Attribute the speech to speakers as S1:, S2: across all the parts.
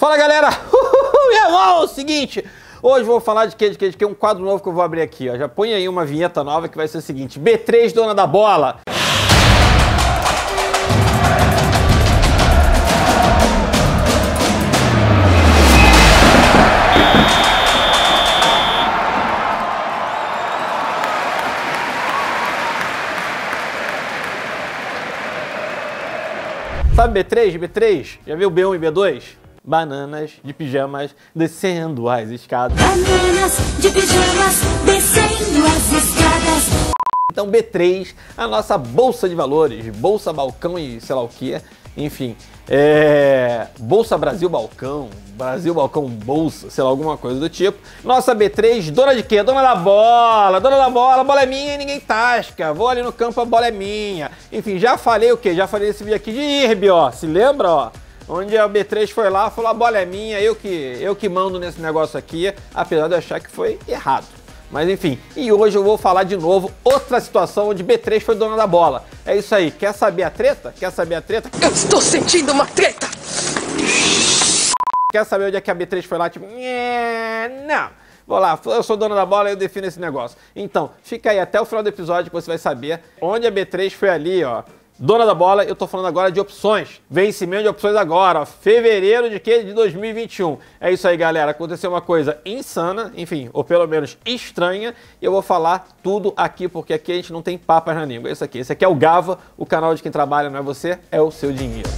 S1: Fala galera! Uhul, meu irmão, é o seguinte, hoje vou falar de que, de que, de que, um quadro novo que eu vou abrir aqui, ó. Já põe aí uma vinheta nova que vai ser o seguinte, B3 Dona da Bola. Sabe B3, B3? Já viu B1 e B2? bananas de pijamas descendo as escadas. Bananas de pijamas descendo as escadas. Então B3, a nossa bolsa de valores, bolsa balcão e sei lá o que, enfim, é, bolsa Brasil balcão, Brasil balcão bolsa, sei lá alguma coisa do tipo. Nossa B3, dona de quê? Dona da bola, dona da bola, bola é minha e ninguém tasca. Vou ali no campo, a bola é minha. Enfim, já falei o quê? Já falei esse vídeo aqui de irbi, ó. Se lembra, ó? onde a B3 foi lá e falou: a bola é minha, eu que, eu que mando nesse negócio aqui, apesar de eu achar que foi errado. Mas enfim, e hoje eu vou falar de novo outra situação onde B3 foi dona da bola. É isso aí, quer saber a treta? Quer saber a treta? Eu estou sentindo uma treta! Quer saber onde é que a B3 foi lá? Tipo, não! Vou lá, eu sou dona da bola, eu defino esse negócio. Então, fica aí até o final do episódio que você vai saber onde a B3 foi ali, ó, Dona da bola, eu estou falando agora de opções. Vencimento de opções agora, ó, fevereiro de que de 2021. É isso aí, galera. Aconteceu uma coisa insana, enfim, ou pelo menos estranha. E eu vou falar tudo aqui, porque aqui a gente não tem papas na língua. É isso aqui. Esse aqui é o Gava, o canal de quem trabalha, não é você, é o seu dinheiro.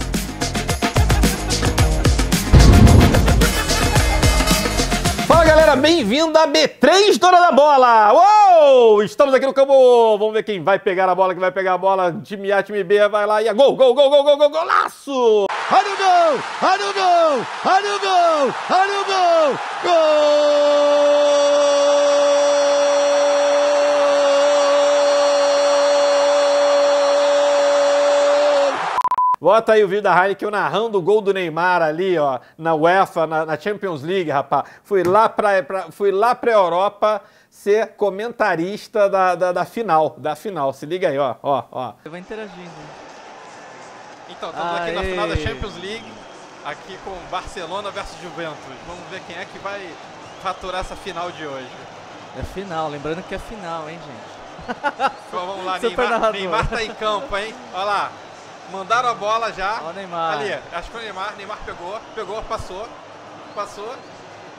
S1: Fala, galera. Bem-vindo à B3 Dona da Bola. Uou! Gol! Estamos aqui no campo. Vamos ver quem vai pegar a bola, quem vai pegar a bola. Time A, time B, vai lá e é gol, gol, gol, gol, gol, gol, golaço! Olha o gol! Olha o gol! Olha o gol! Olha o gol! Gol! Bota aí o vídeo da Heineken eu narrando o gol do Neymar ali, ó, na UEFA, na, na Champions League, rapaz. Fui lá pra, pra, fui lá pra Europa ser comentarista da, da, da, final, da final. Se liga aí, ó, ó, ó. Você vai interagindo. Então, estamos aqui na final da Champions League, aqui com Barcelona versus Juventus. Vamos ver quem é que vai faturar essa final de hoje. É final, lembrando que é final, hein, gente? Então, vamos lá, tá Neymar, Neymar tá em campo, hein? Olha lá, mandaram a bola já. Olha o Neymar. Ali, acho que foi o Neymar, Neymar pegou, pegou, passou, passou,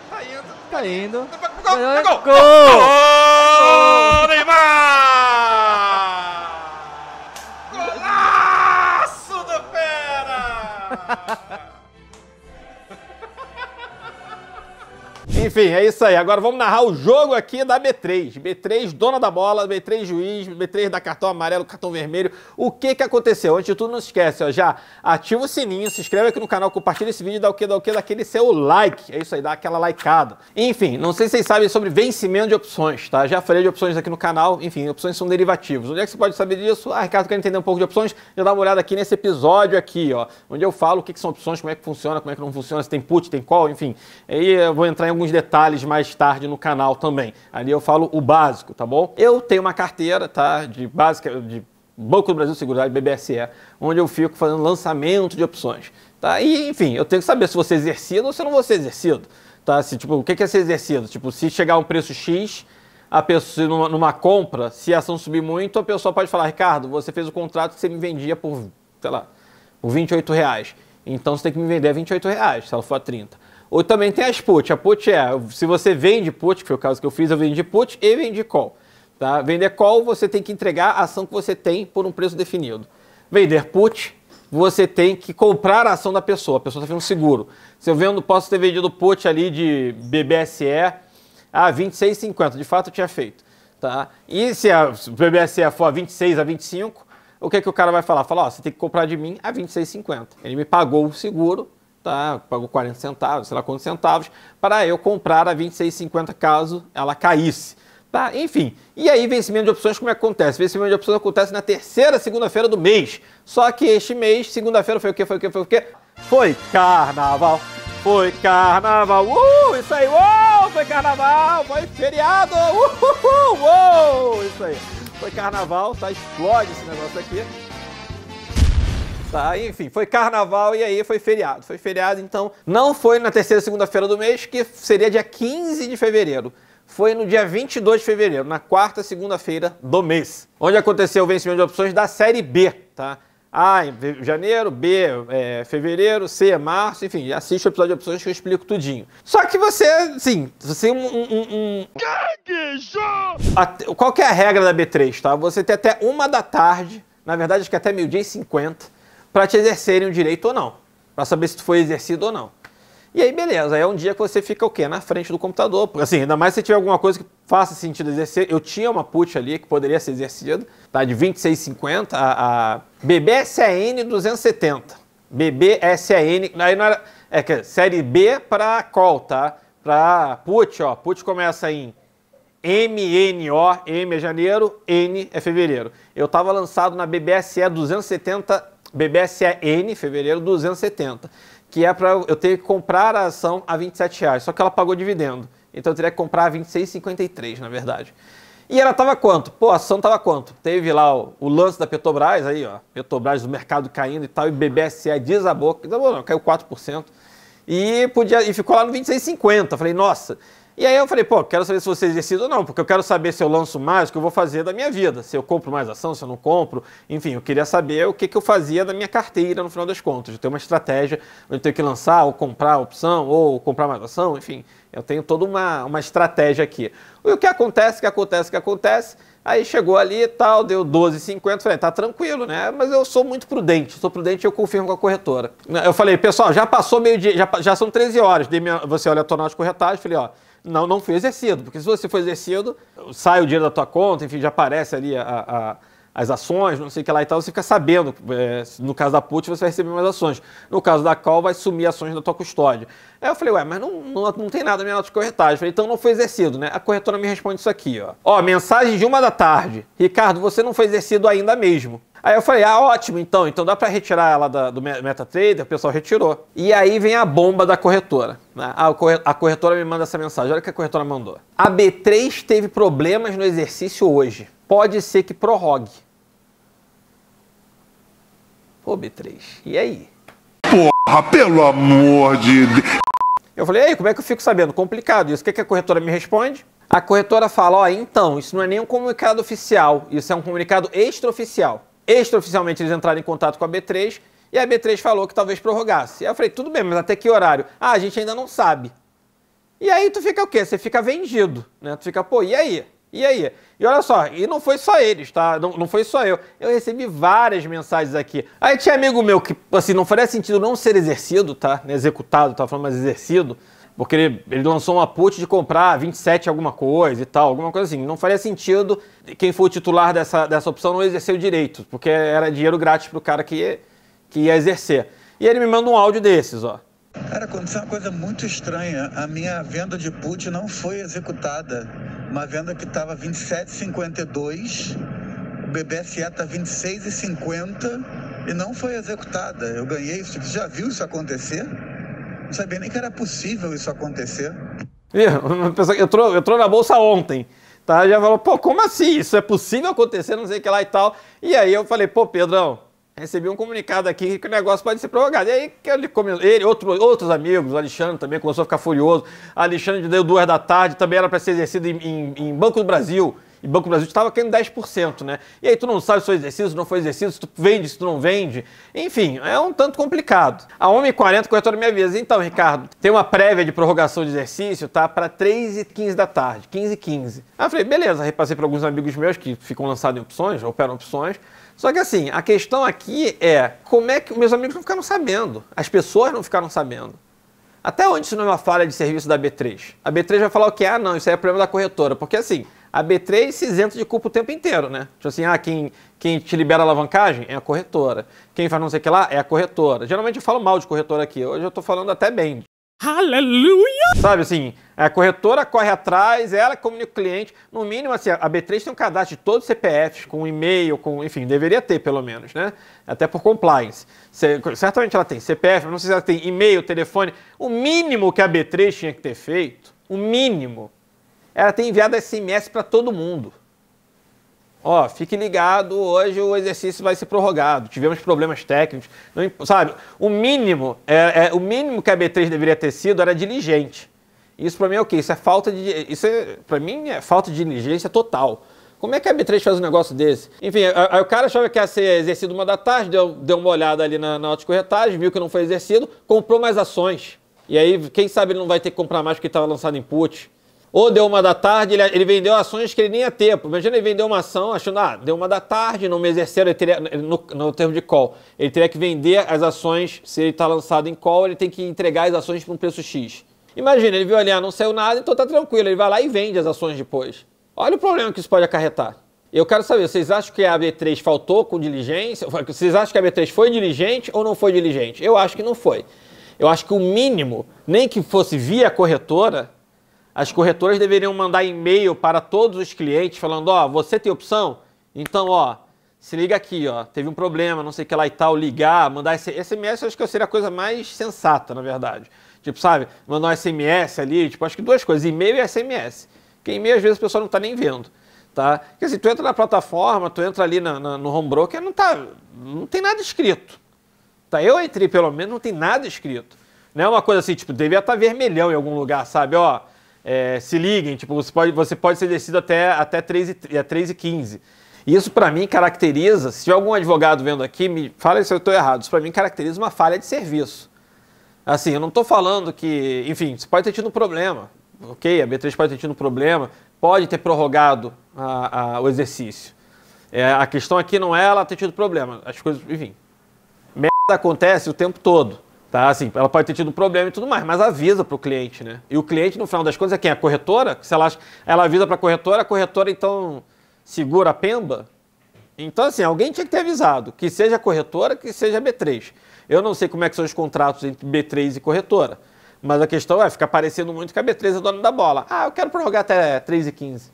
S1: Tá indo. Tá indo. Gol! Gol! Gol! Neymar! Enfim, é isso aí. Agora vamos narrar o jogo aqui da B3. B3, dona da bola, B3 juiz, B3 da cartão amarelo, cartão vermelho. O que que aconteceu? Antes de tudo, não esquece, ó, já ativa o sininho, se inscreve aqui no canal, compartilha esse vídeo, dá o que, dá o que, daquele seu like. É isso aí, dá aquela likeada. Enfim, não sei se vocês sabem sobre vencimento de opções, tá? Já falei de opções aqui no canal, enfim, opções são derivativos. Onde é que você pode saber disso? Ah, Ricardo, quer entender um pouco de opções? Já dá uma olhada aqui nesse episódio aqui, ó, onde eu falo o que, que são opções, como é que funciona, como é que não funciona, se tem put, tem call, enfim. Aí eu vou entrar em alguns detalhes mais tarde no canal também. Ali eu falo o básico, tá bom? Eu tenho uma carteira, tá? De básica, de Banco do Brasil Seguridade, BBSE, onde eu fico fazendo lançamento de opções. Tá? E, enfim, eu tenho que saber se você é exercido ou se eu não vou ser exercido. Tá? Se, tipo, o que é ser exercido? Tipo, se chegar um preço X, a pessoa numa, numa compra, se a ação subir muito, a pessoa pode falar, Ricardo, você fez o contrato que você me vendia por, sei lá, por 28 reais. Então você tem que me vender a 28 reais, se ela for a 30. Ou também tem as put. A put é, se você vende put, que foi o caso que eu fiz, eu vendi put e vendi call. Tá? Vender call, você tem que entregar a ação que você tem por um preço definido. Vender put, você tem que comprar a ação da pessoa. A pessoa está fazendo seguro. Se eu vendo, posso ter vendido put ali de BBSE a 26,50. De fato, eu tinha feito. Tá? E se a BBSE for a 26 a 25, o que é que o cara vai falar? Falar, ó, você tem que comprar de mim a 26,50. Ele me pagou o seguro, tá? pagou 40 centavos, sei lá quantos centavos, para eu comprar a 26,50 caso ela caísse. Tá? Enfim, e aí vencimento de opções como é que acontece? Vencimento de opções acontece na terceira segunda-feira do mês. Só que este mês, segunda-feira, foi o quê? Foi o quê? Foi o quê? Foi carnaval! Foi carnaval! Uh, isso aí! Uou, foi carnaval! Foi feriado! Uh, uh, uh, uou, isso aí! Foi carnaval, tá? Explode esse negócio aqui. Tá? Enfim, foi carnaval e aí foi feriado. Foi feriado, então não foi na terceira segunda-feira do mês, que seria dia 15 de fevereiro. Foi no dia 22 de fevereiro, na quarta segunda-feira do mês, onde aconteceu o vencimento de opções da Série B, tá? A em janeiro, B é, fevereiro, C março, enfim, assiste o episódio de opções que eu explico tudinho. Só que você, sim, você um... um, um... Qual que é a regra da B3, tá? Você tem até uma da tarde, na verdade acho que até meio-dia e cinquenta, para te exercerem o direito ou não, para saber se tu foi exercido ou não. E aí, beleza, aí é um dia que você fica o quê? Na frente do computador. Assim, ainda mais se tiver alguma coisa que faça sentido exercer. Eu tinha uma put ali que poderia ser exercida, tá? De 26,50 a, a BBSAN 270. BBSAN, aí não era, é que série B para call, tá? Para put, ó, put começa em MNO, M é janeiro, N é fevereiro. Eu tava lançado na BBSE 270 BBSEN fevereiro, 270, que é para eu ter que comprar a ação a 27 reais, só que ela pagou dividendo. Então eu teria que comprar a 26,53, na verdade. E ela tava quanto? Pô, a ação tava quanto? Teve lá o, o, lance da Petrobras, aí, ó, Petrobras do mercado caindo e tal, e BBSE desabou, desabou não, caiu 4%. E podia e ficou lá no 26,50. Falei, nossa, e aí eu falei, pô, quero saber se você exercita ou não, porque eu quero saber se eu lanço mais, o que eu vou fazer da minha vida, se eu compro mais ação, se eu não compro, enfim, eu queria saber o que, que eu fazia da minha carteira no final das contas, eu tenho uma estratégia, eu tenho que lançar ou comprar opção, ou comprar mais ação, enfim, eu tenho toda uma, uma estratégia aqui. E o que acontece, que acontece, que acontece, aí chegou ali e tal, deu 12,50, falei, tá tranquilo, né, mas eu sou muito prudente, sou prudente eu confirmo com a corretora. Eu falei, pessoal, já passou meio dia, já, já são 13 horas, minha, você olha a tonal de corretagem, falei, ó... Não, não foi exercido, porque se você for exercido, sai o dinheiro da tua conta, enfim, já aparece ali a, a as ações, não sei o que lá e tal, você fica sabendo. É, no caso da PUT, você vai receber mais ações. No caso da Cal, vai sumir ações da tua custódia. Aí eu falei, ué, mas não, não, não tem nada na minha nota de corretagem. Eu falei, então não foi exercido, né? A corretora me responde isso aqui, ó. Ó, mensagem de uma da tarde. Ricardo, você não foi exercido ainda mesmo. Aí eu falei, ah, ótimo, então. Então dá para retirar ela da, do MetaTrader. O pessoal retirou. E aí vem a bomba da corretora. Né? A corretora me manda essa mensagem. Olha o que a corretora mandou. A B3 teve problemas no exercício hoje pode ser que prorrogue. Pô, B3, e aí? Porra, pelo amor de Deus! Eu falei, ei, como é que eu fico sabendo? Complicado isso. O que, que a corretora me responde? A corretora fala, ó, oh, então, isso não é nenhum comunicado oficial, isso é um comunicado extraoficial. Extraoficialmente eles entraram em contato com a B3 e a B3 falou que talvez prorrogasse. Aí eu falei, tudo bem, mas até que horário? Ah, a gente ainda não sabe. E aí tu fica o quê? Você fica vendido, né? Tu fica, pô, e aí? E aí? E olha só, e não foi só eles, tá? Não, não foi só eu. Eu recebi várias mensagens aqui. Aí tinha amigo meu que, assim, não faria sentido não ser exercido, tá? É executado, tá falando, mas exercido. Porque ele, ele lançou uma put de comprar 27 alguma coisa e tal, alguma coisa assim. Não faria sentido quem for o titular dessa, dessa opção não exercer o direito, porque era dinheiro grátis pro cara que que ia exercer. E ele me manda um áudio desses, ó. Cara, aconteceu uma coisa muito estranha. A minha venda de put não foi executada uma venda que estava 27,52, o BBSE está 26,50 e não foi executada. Eu ganhei isso, já viu isso acontecer? Não sabia nem que era possível isso acontecer. Eu entrou, entrou na bolsa ontem tá? Já falou, pô, como assim? Isso é possível acontecer, não sei o que lá e tal. E aí eu falei, pô, Pedrão, Recebi um comunicado aqui que o negócio pode ser prorrogado. E aí que ele, ele outro, outros amigos, o Alexandre também começou a ficar furioso. Alexandre deu duas da tarde, também era para ser exercido em, em, em Banco do Brasil e Banco do Brasil estava querendo 10%, né? E aí tu não sabe se foi exercício, não foi exercício, se tu vende, se tu não vende. Enfim, é um tanto complicado. A 1h40, corretora minha vez. Então, Ricardo, tem uma prévia de prorrogação de exercício, tá? Para 3h15 da tarde, 15h15. Aí eu falei, beleza, repassei para alguns amigos meus que ficam lançados em opções, operam opções. Só que assim, a questão aqui é como é que meus amigos não ficaram sabendo, as pessoas não ficaram sabendo. Até onde isso não é uma falha de serviço da B3? A B3 vai falar o que? Ah, não, isso aí é problema da corretora. Porque assim, a B3 se isenta de culpa o tempo inteiro, né? Tipo assim, ah, quem, quem te libera a alavancagem é a corretora. Quem faz não sei o que lá é a corretora. Geralmente eu falo mal de corretora aqui, hoje eu tô falando até bem. Aleluia! Sabe assim, a corretora corre atrás, ela comunica o cliente. No mínimo, assim, a B3 tem um cadastro de todos os CPFs, com e-mail, com, enfim, deveria ter pelo menos, né? Até por compliance. Certamente ela tem CPF, não sei se ela tem e-mail, telefone. O mínimo que a B3 tinha que ter feito, o mínimo, era ter enviado SMS para todo mundo. Ó, fique ligado, hoje o exercício vai ser prorrogado. Tivemos problemas técnicos. Não, sabe, o mínimo, é, é, o mínimo que a B3 deveria ter sido era diligente. Isso para mim é o quê? Isso é falta de. Isso é, para mim é falta de diligência total. Como é que a B3 faz um negócio desse? Enfim, aí o cara achava que ia ser exercido uma da tarde, deu, deu uma olhada ali na, na autocorretagem, viu que não foi exercido, comprou mais ações. E aí, quem sabe ele não vai ter que comprar mais porque estava lançado em put. Ou deu uma da tarde, ele, ele vendeu ações que ele nem ia ter. Imagina ele vendeu uma ação achando, ah, deu uma da tarde, não me exerceram, ele teria, no, no termo de call. Ele teria que vender as ações, se ele está lançado em call, ele tem que entregar as ações para um preço X. Imagina, ele viu ali, ah, não saiu nada, então tá tranquilo, ele vai lá e vende as ações depois. Olha o problema que isso pode acarretar. Eu quero saber, vocês acham que a B3 faltou com diligência? Vocês acham que a B3 foi diligente ou não foi diligente? Eu acho que não foi. Eu acho que o mínimo, nem que fosse via corretora, as corretoras deveriam mandar e-mail para todos os clientes falando, ó, oh, você tem opção? Então, ó, se liga aqui, ó, teve um problema, não sei o que lá e tal, ligar, mandar esse SMS, acho que seria a coisa mais sensata, na verdade. Tipo, sabe, mandar um SMS ali, tipo, acho que duas coisas, e-mail e SMS. Porque e-mail, às vezes, a pessoa não está nem vendo, tá? Porque se assim, tu entra na plataforma, tu entra ali na, na, no home broker, não, tá, não tem nada escrito, tá? Eu entrei, pelo menos, não tem nada escrito. Não é uma coisa assim, tipo, devia estar tá vermelhão em algum lugar, sabe, ó é, se liguem, tipo, você pode, você pode ser descido até, até 3 e, 3 é e 15. Isso para mim caracteriza, se algum advogado vendo aqui, me fala se eu estou errado, isso para mim caracteriza uma falha de serviço. Assim, eu não estou falando que, enfim, você pode ter tido um problema, ok? A B3 pode ter tido um problema, pode ter prorrogado a, a, o exercício. É, a questão aqui não é ela ter tido problema, as coisas, enfim, merda acontece o tempo todo. Tá, assim, ela pode ter tido um problema e tudo mais, mas avisa para o cliente, né? E o cliente, no final das contas, é quem? A corretora? Se ela, ela avisa para a corretora, a corretora, então, segura a pemba? Então, assim, alguém tinha que ter avisado, que seja a corretora, que seja a B3. Eu não sei como é que são os contratos entre B3 e corretora, mas a questão é, fica parecendo muito que a B3 é dona da bola. Ah, eu quero prorrogar até 3 e 15.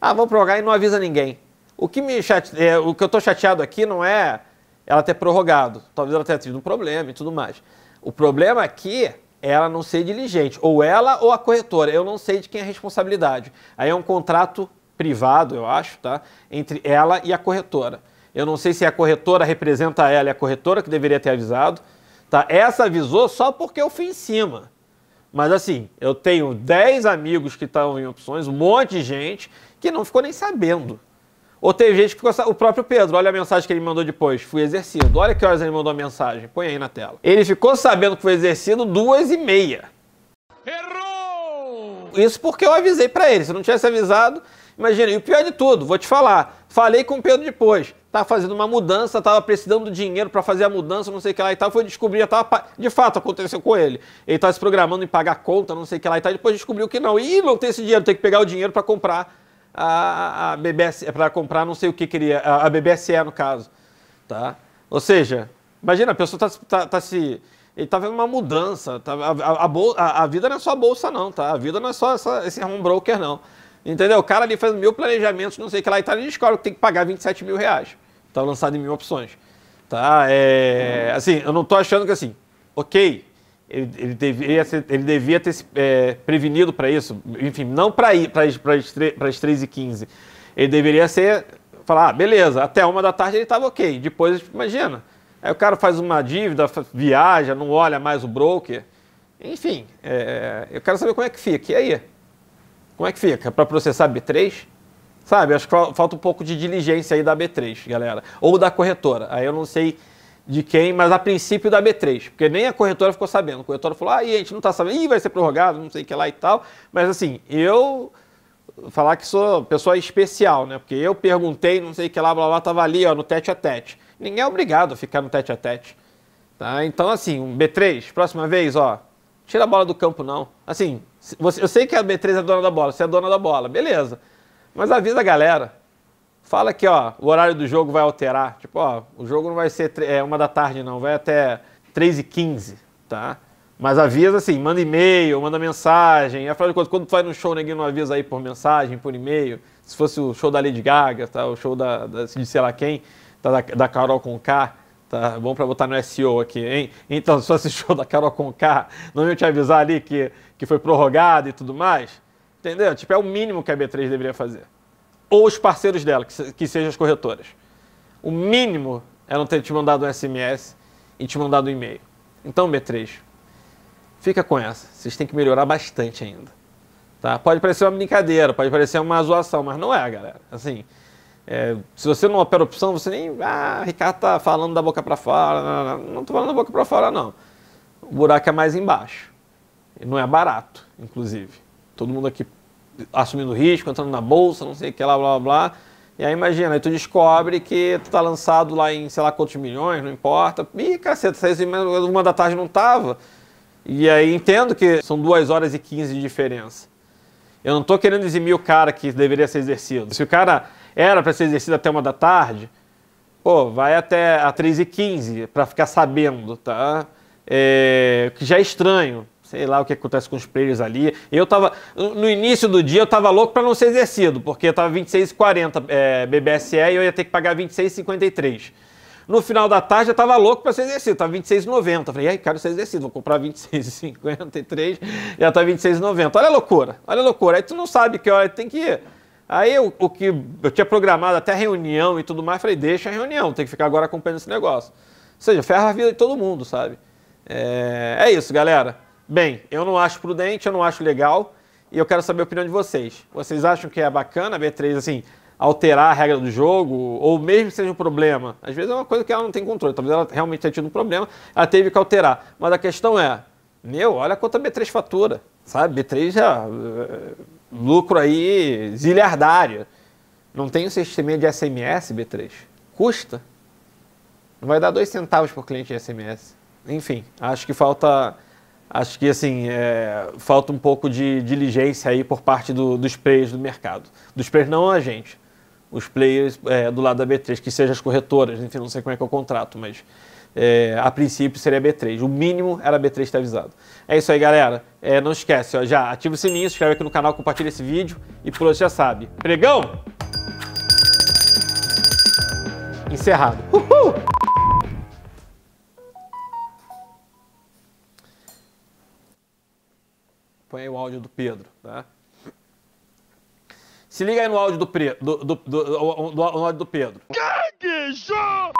S1: Ah, vou prorrogar e não avisa ninguém. O que, me chate... É, o que eu estou chateado aqui não é ela ter prorrogado, talvez ela tenha tido um problema e tudo mais. O problema aqui é ela não ser diligente, ou ela ou a corretora, eu não sei de quem é a responsabilidade. Aí é um contrato privado, eu acho, tá? Entre ela e a corretora. Eu não sei se a corretora representa ela e a corretora que deveria ter avisado, tá? Essa avisou só porque eu fui em cima. Mas assim, eu tenho 10 amigos que estavam em opções, um monte de gente que não ficou nem sabendo. Ou tem gente que ficou. O próprio Pedro, olha a mensagem que ele mandou depois. Fui exercido. Olha que horas ele mandou a mensagem. Põe aí na tela. Ele ficou sabendo que foi exercido duas e meia. Errou! Isso porque eu avisei para ele. Se não tivesse avisado, imagina. E o pior de tudo, vou te falar. Falei com o Pedro depois. Tava tá fazendo uma mudança, tava precisando do dinheiro para fazer a mudança, não sei o que lá e tal. Foi descobrir, tava. De fato, aconteceu com ele. Ele tava tá se programando em pagar conta, não sei o que lá e tal. E depois descobriu que não. E não tem esse dinheiro, tem que pegar o dinheiro para comprar a, a BBS é para comprar não sei o que queria, a, a BBSE no caso, tá? Ou seja, imagina, a pessoa está tá, tá se ele está vendo uma mudança. Tá, a, a, a, a, vida não é só bolsa, não, tá? A vida não é só essa, esse home broker, não. Entendeu? O cara ali faz mil planejamentos, não sei o que lá, e tá, ele descobre que tem que pagar 27 mil reais. Tá lançado em mil opções. Tá? É, uhum. assim, eu não estou achando que assim, ok, ele, ele, devia, ele devia ter se é, prevenido para isso, enfim, não para ir para as 3 e 15 Ele deveria ser, falar, ah, beleza, até uma da tarde ele estava ok, depois, imagina, aí o cara faz uma dívida, viaja, não olha mais o broker, enfim, é, é, eu quero saber como é que fica, e aí? Como é que fica? Para processar B3? Sabe, acho que falta um pouco de diligência aí da B3, galera, ou da corretora, aí eu não sei de quem, mas a princípio da B3, porque nem a corretora ficou sabendo. A corretora falou: ah, a gente não está sabendo, Ih, vai ser prorrogado, não sei o que lá e tal. Mas assim, eu falar que sou pessoa especial, né? Porque eu perguntei, não sei o que lá, blá blá, tava ali, ó, no tete a tete. Ninguém é obrigado a ficar no tete a tete. Tá? Então, assim, um B3, próxima vez, ó, tira a bola do campo, não. Assim, você, eu sei que a B3 é dona da bola, você é dona da bola, beleza. Mas avisa a galera fala que ó, o horário do jogo vai alterar. Tipo, ó, o jogo não vai ser é, uma da tarde, não, vai até 3h15, tá? Mas avisa assim, manda e-mail, manda mensagem. Afinal de contas, quando tu vai no show, ninguém não avisa aí por mensagem, por e-mail. Se fosse o show da Lady Gaga, tá? o show da, da de sei lá quem, tá? da, da Carol K tá é bom para botar no SEO aqui, hein? Então, se fosse o show da Carol com K não ia te avisar ali que, que foi prorrogado e tudo mais? Entendeu? Tipo, é o mínimo que a B3 deveria fazer ou os parceiros dela, que, que sejam as corretoras. O mínimo é não ter te mandado um SMS e te mandado um e-mail. Então, B3, fica com essa. Vocês têm que melhorar bastante ainda. Tá? Pode parecer uma brincadeira, pode parecer uma zoação, mas não é, galera. Assim, é, se você não opera opção, você nem. Ah, Ricardo tá falando da boca para fora. Não, tô falando da boca para fora, não. O buraco é mais embaixo. E não é barato, inclusive. Todo mundo aqui assumindo risco, entrando na bolsa, não sei o que lá, blá, blá, blá. E aí imagina, aí tu descobre que tu tá lançado lá em sei lá quantos milhões, não importa. Ih, caceta, seis e uma da tarde não tava. E aí entendo que são duas horas e 15 de diferença. Eu não tô querendo eximir o cara que deveria ser exercido. Se o cara era para ser exercido até uma da tarde, pô, vai até a 3 e 15 para ficar sabendo, tá? É, que já é estranho sei lá o que acontece com os players ali. Eu tava, no início do dia, eu tava louco para não ser exercido, porque eu tava 26,40 é, BBSE e eu ia ter que pagar 26,53. No final da tarde eu tava louco para ser exercido, tava 26,90. Falei, ai, quero ser exercido, vou comprar 26,53, já tá 26,90. Olha a loucura, olha a loucura. Aí tu não sabe que hora tem que ir. Aí o, o que eu tinha programado até reunião e tudo mais, falei, deixa a reunião, tem que ficar agora acompanhando esse negócio. Ou seja, ferra a vida de todo mundo, sabe? É, é isso, galera. Bem, eu não acho prudente, eu não acho legal e eu quero saber a opinião de vocês. Vocês acham que é bacana a B3 assim alterar a regra do jogo ou mesmo que seja um problema? Às vezes é uma coisa que ela não tem controle, talvez ela realmente tenha tido um problema, ela teve que alterar. Mas a questão é, meu, olha quanto a B3 fatura, sabe? B3 já eh, lucro aí ziliardário. Não tem um sistema de SMS B3. Custa. Não vai dar dois centavos por cliente de SMS. Enfim, acho que falta acho que assim é, falta um pouco de diligência aí por parte do, dos players do mercado. Dos players não a gente, os players é, do lado da B3, que sejam as corretoras, enfim, não sei como é que é o contrato, mas é, a princípio seria B3. O mínimo era B3 estar avisado. É isso aí, galera. É, não esquece, ó, já ativa o sininho, se inscreve aqui no canal, compartilha esse vídeo e por hoje já sabe. Pregão! Encerrado. Uhul! Põe aí o áudio do Pedro. Tá? Se liga aí no áudio do, pre, do, do, do, do, do, do, do Pedro. Gaguejou!